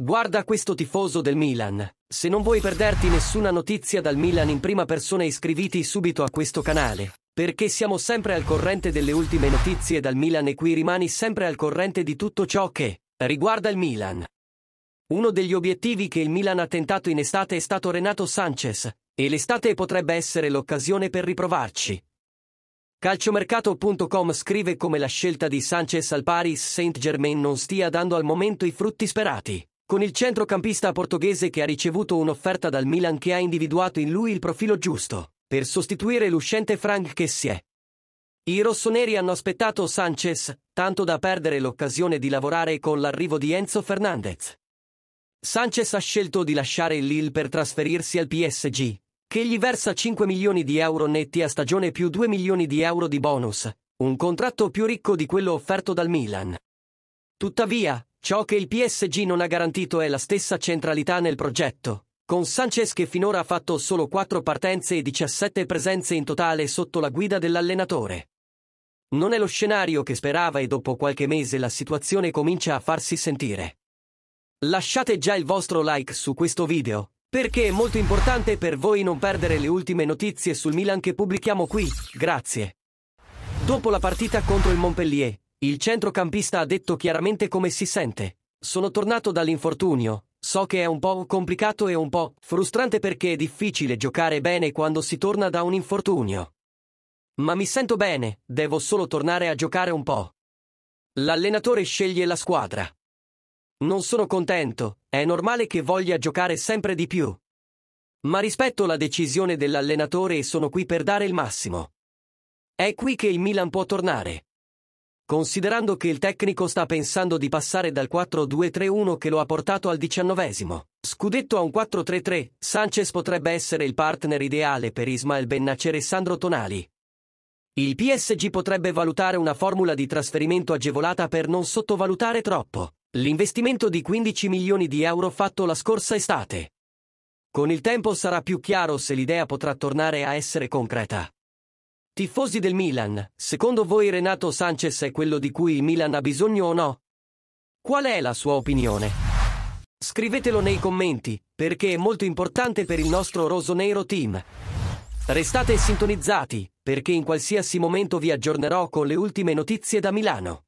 Guarda questo tifoso del Milan. Se non vuoi perderti nessuna notizia dal Milan in prima persona iscriviti subito a questo canale, perché siamo sempre al corrente delle ultime notizie dal Milan e qui rimani sempre al corrente di tutto ciò che riguarda il Milan. Uno degli obiettivi che il Milan ha tentato in estate è stato Renato Sanchez, e l'estate potrebbe essere l'occasione per riprovarci. Calciomercato.com scrive come la scelta di Sanchez al Paris Saint-Germain non stia dando al momento i frutti sperati con il centrocampista portoghese che ha ricevuto un'offerta dal Milan che ha individuato in lui il profilo giusto, per sostituire l'uscente Frank che si è. I rossoneri hanno aspettato Sanchez, tanto da perdere l'occasione di lavorare con l'arrivo di Enzo Fernandez. Sanchez ha scelto di lasciare il Lille per trasferirsi al PSG, che gli versa 5 milioni di euro netti a stagione più 2 milioni di euro di bonus, un contratto più ricco di quello offerto dal Milan. Tuttavia, Ciò che il PSG non ha garantito è la stessa centralità nel progetto, con Sanchez che finora ha fatto solo 4 partenze e 17 presenze in totale sotto la guida dell'allenatore. Non è lo scenario che sperava e dopo qualche mese la situazione comincia a farsi sentire. Lasciate già il vostro like su questo video, perché è molto importante per voi non perdere le ultime notizie sul Milan che pubblichiamo qui, grazie. Dopo la partita contro il Montpellier, il centrocampista ha detto chiaramente come si sente. Sono tornato dall'infortunio. So che è un po' complicato e un po' frustrante perché è difficile giocare bene quando si torna da un infortunio. Ma mi sento bene, devo solo tornare a giocare un po'. L'allenatore sceglie la squadra. Non sono contento, è normale che voglia giocare sempre di più. Ma rispetto la decisione dell'allenatore e sono qui per dare il massimo. È qui che il Milan può tornare considerando che il tecnico sta pensando di passare dal 4-2-3-1 che lo ha portato al diciannovesimo. Scudetto a un 4-3-3, Sanchez potrebbe essere il partner ideale per Ismael Bennacer e Sandro Tonali. Il PSG potrebbe valutare una formula di trasferimento agevolata per non sottovalutare troppo l'investimento di 15 milioni di euro fatto la scorsa estate. Con il tempo sarà più chiaro se l'idea potrà tornare a essere concreta. Tifosi del Milan, secondo voi Renato Sanchez è quello di cui il Milan ha bisogno o no? Qual è la sua opinione? Scrivetelo nei commenti, perché è molto importante per il nostro Rosonero team. Restate sintonizzati, perché in qualsiasi momento vi aggiornerò con le ultime notizie da Milano.